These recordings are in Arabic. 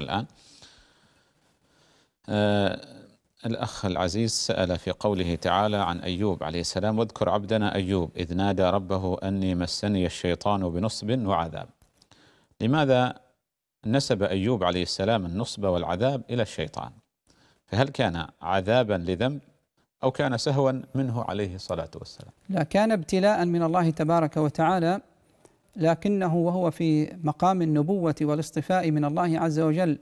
الآن آه، الأخ العزيز سأل في قوله تعالى عن أيوب عليه السلام واذكر عبدنا أيوب إذ نادى ربه أني مسني الشيطان بنصب وعذاب لماذا نسب أيوب عليه السلام النصب والعذاب إلى الشيطان فهل كان عذابا لذنب أو كان سهوا منه عليه الصلاة والسلام لا كان ابتلاء من الله تبارك وتعالى لكنه وهو في مقام النبوة والاصطفاء من الله عز وجل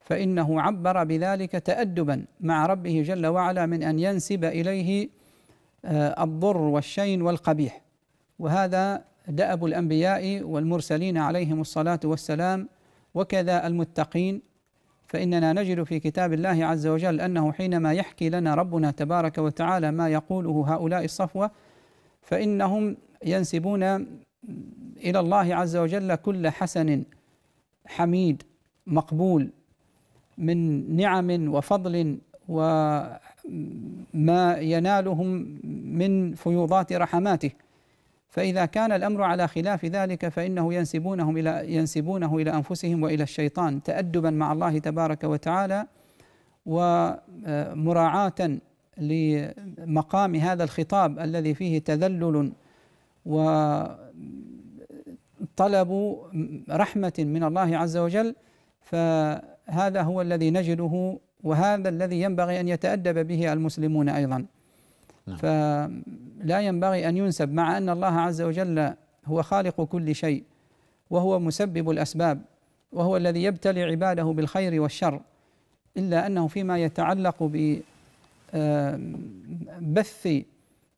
فإنه عبر بذلك تأدبا مع ربه جل وعلا من أن ينسب إليه آه، الضر والشين والقبيح وهذا دأب الأنبياء والمرسلين عليهم الصلاة والسلام وكذا المتقين فإننا نجد في كتاب الله عز وجل أنه حينما يحكي لنا ربنا تبارك وتعالى ما يقوله هؤلاء الصفوة فإنهم ينسبون الى الله عز وجل كل حسن حميد مقبول من نعم وفضل وما ينالهم من فيوضات رحماته فإذا كان الأمر على خلاف ذلك فإنه ينسبونهم إلى ينسبونه إلى أنفسهم وإلى الشيطان تأدبا مع الله تبارك وتعالى ومراعاة آه، لمقام هذا الخطاب الذي فيه تذلل و طلبوا رحمة من الله عز وجل فهذا هو الذي نجده وهذا الذي ينبغي أن يتأدب به المسلمون أيضا نعم. فلا ينبغي أن ينسب مع أن الله عز وجل هو خالق كل شيء وهو مسبب الأسباب وهو الذي يبتلي عباده بالخير والشر إلا أنه فيما يتعلق ببث آه،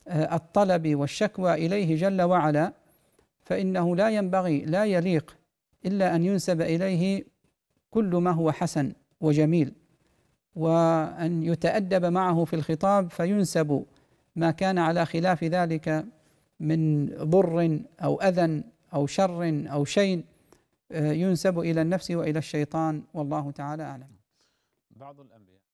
آه، الطلب والشكوى إليه جل وعلا فإنه لا ينبغي لا يليق إلا أن ينسب إليه كل ما هو حسن وجميل وأن يتأدب معه في الخطاب فينسب ما كان على خلاف ذلك من ضر أو أذى أو شر أو شيء آه، ينسب إلى النفس وإلى الشيطان والله تعالى أعلم بعض الأنبياء